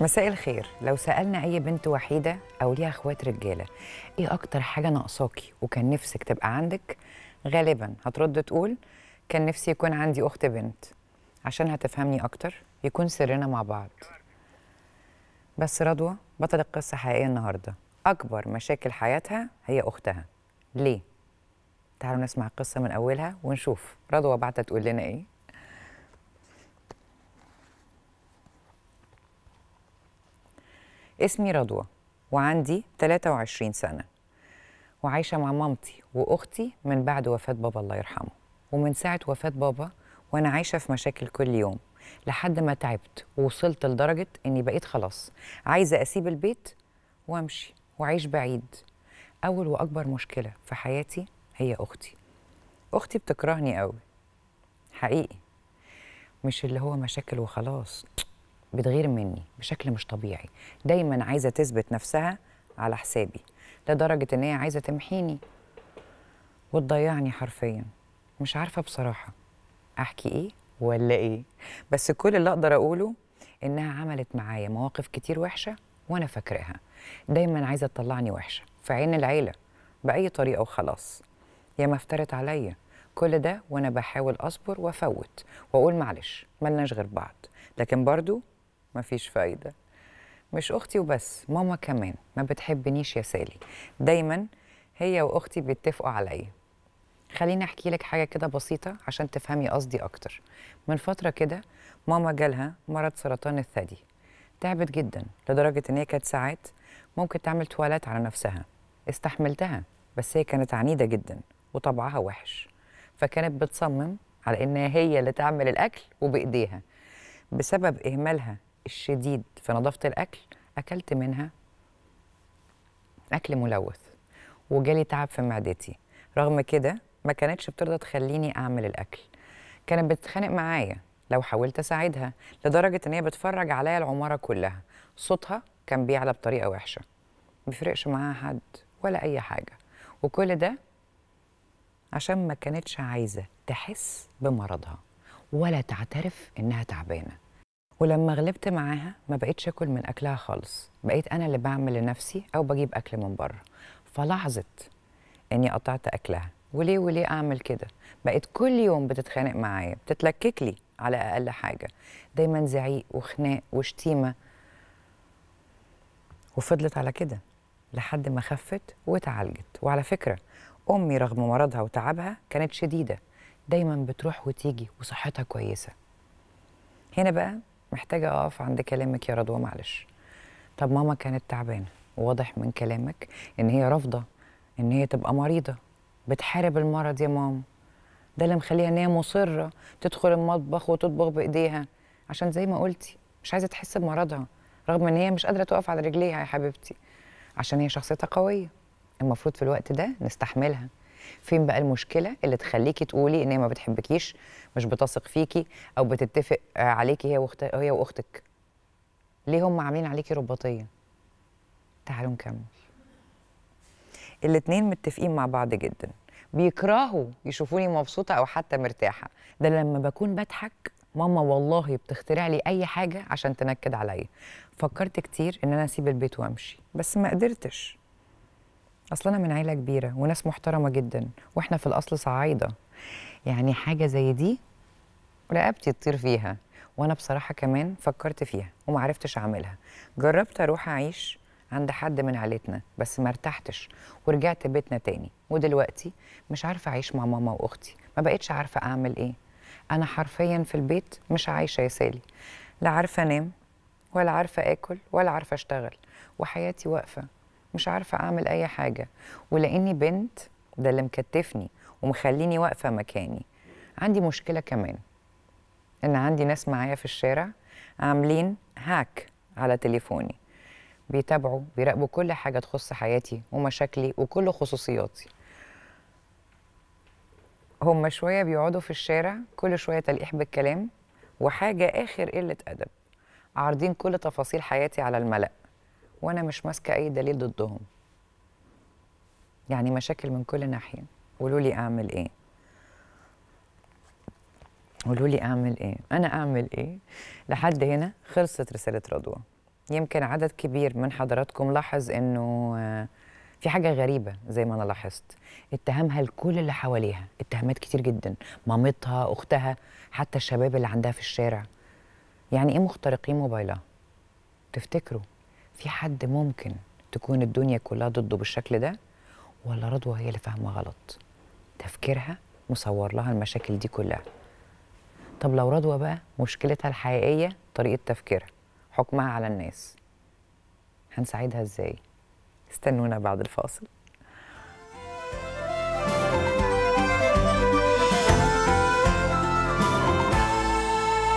مساء الخير لو سألنا أي بنت وحيدة أو ليها أخوات رجالة إيه أكتر حاجة ناقصاكي وكان نفسك تبقى عندك غالبا هترد تقول كان نفسي يكون عندي أخت بنت عشان هتفهمني أكتر يكون سرنا مع بعض بس رضوى بطل القصة حقيقية النهاردة أكبر مشاكل حياتها هي أختها ليه؟ تعالوا نسمع القصة من أولها ونشوف رضوى بعتت تقول لنا إيه اسمي رضوى وعندي 23 سنة وعايشة مع مامتي وأختي من بعد وفاة بابا الله يرحمه ومن ساعة وفاة بابا وأنا عايشة في مشاكل كل يوم لحد ما تعبت ووصلت لدرجة إني بقيت خلاص عايزة أسيب البيت وأمشي وأعيش بعيد أول وأكبر مشكلة في حياتي هي أختي أختي بتكرهني قوي حقيقي مش اللي هو مشاكل وخلاص بتغير مني بشكل مش طبيعي دايما عايزه تثبت نفسها على حسابي لدرجه ان هي عايزه تمحيني وتضيعني حرفيا مش عارفه بصراحه احكي ايه ولا ايه بس كل اللي اقدر اقوله انها عملت معايا مواقف كتير وحشه وانا فاكراها دايما عايزه تطلعني وحشه في عين العيله باي طريقه وخلاص يا ما افترت عليا كل ده وانا بحاول اصبر وافوت واقول معلش ملناش غير بعض لكن برضو مفيش فايده مش اختي وبس ماما كمان ما بتحبنيش يا سالي دايما هي واختي بيتفقوا عليا خليني احكي لك حاجه كده بسيطه عشان تفهمي قصدي اكتر من فتره كده ماما جالها مرض سرطان الثدي تعبت جدا لدرجه ان هي كانت ساعات ممكن تعمل توالات على نفسها استحملتها بس هي كانت عنيده جدا وطبعها وحش فكانت بتصمم على ان هي اللي تعمل الاكل وبايديها بسبب اهمالها الشديد في نظافه الاكل اكلت منها اكل ملوث وجالي تعب في معدتي رغم كده ما كانتش بترضى تخليني اعمل الاكل كانت بتتخانق معايا لو حاولت اساعدها لدرجه ان هي بتفرج عليا العماره كلها صوتها كان بيعلى بطريقه وحشه بيفرقش معاها حد ولا اي حاجه وكل ده عشان ما كانتش عايزه تحس بمرضها ولا تعترف انها تعبانه ولما غلبت معاها ما بقيتش اكل من اكلها خالص بقيت انا اللي بعمل لنفسي او بجيب اكل من بره فلاحظت اني قطعت اكلها وليه وليه اعمل كده بقيت كل يوم بتتخانق معايا بتتلكك لي على اقل حاجه دايما زعيق وخناق وشتيمه وفضلت على كده لحد ما خفت وتعالجت وعلى فكره امي رغم مرضها وتعبها كانت شديده دايما بتروح وتيجي وصحتها كويسه هنا بقى محتاجه اقف عند كلامك يا رضوى معلش طب ماما كانت تعبانه واضح من كلامك ان هي رافضه ان هي تبقى مريضه بتحارب المرض يا ماما ده اللي مخليها ان هي مصره تدخل المطبخ وتطبخ بايديها عشان زي ما قلتي مش عايزه تحس بمرضها رغم ان هي مش قادره تقف على رجليها يا حبيبتي عشان هي شخصيتها قويه المفروض في الوقت ده نستحملها فين بقى المشكله اللي تخليكي تقولي ان هي ما بتحبكيش مش بتثق فيكي او بتتفق آه، عليكي هي واخت هي واختك ليه هم عاملين عليكي رباطيه تعالوا نكمل الاثنين متفقين مع بعض جدا بيكرهوا يشوفوني مبسوطه او حتى مرتاحه ده لما بكون بضحك ماما والله بتخترع لي اي حاجه عشان تنكد عليا فكرت كتير ان انا اسيب البيت وامشي بس ما قدرتش اصل انا من عيله كبيره وناس محترمه جدا واحنا في الاصل صعايده يعني حاجه زي دي رقبتي تطير فيها وانا بصراحه كمان فكرت فيها ومعرفتش اعملها جربت اروح اعيش عند حد من عيلتنا بس ما ارتحتش ورجعت بيتنا تاني ودلوقتي مش عارفه اعيش مع ماما واختي ما بقتش عارفه اعمل ايه انا حرفيا في البيت مش عايشه يا سالي لا عارفه انام ولا عارفه اكل ولا عارفه اشتغل وحياتي واقفه مش عارفه اعمل اي حاجه ولاني بنت ده اللي مكتفني ومخليني واقفه مكاني عندي مشكله كمان ان عندي ناس معايا في الشارع عاملين هاك على تليفوني بيتابعوا بيراقبوا كل حاجه تخص حياتي ومشاكلي وكل خصوصياتي هم شويه بيقعدوا في الشارع كل شويه تلقيح بالكلام وحاجه اخر قله ادب عارضين كل تفاصيل حياتي على الملأ وانا مش ماسكه اي دليل ضدهم يعني مشاكل من كل ناحيه قولوا لي اعمل ايه قولوا لي اعمل ايه انا اعمل ايه لحد هنا خلصت رساله رضوى يمكن عدد كبير من حضراتكم لاحظ انه آه، في حاجه غريبه زي ما انا لاحظت اتهمها لكل اللي حواليها اتهامات كتير جدا مامتها اختها حتى الشباب اللي عندها في الشارع يعني ايه مخترقين موبايلها تفتكروا في حد ممكن تكون الدنيا كلها ضده بالشكل ده ولا رضوى هي اللي فاهمه غلط تفكيرها مصور لها المشاكل دي كلها طب لو رضوى بقى مشكلتها الحقيقيه طريقه تفكيرها حكمها على الناس هنساعدها ازاي استنونا بعد الفاصل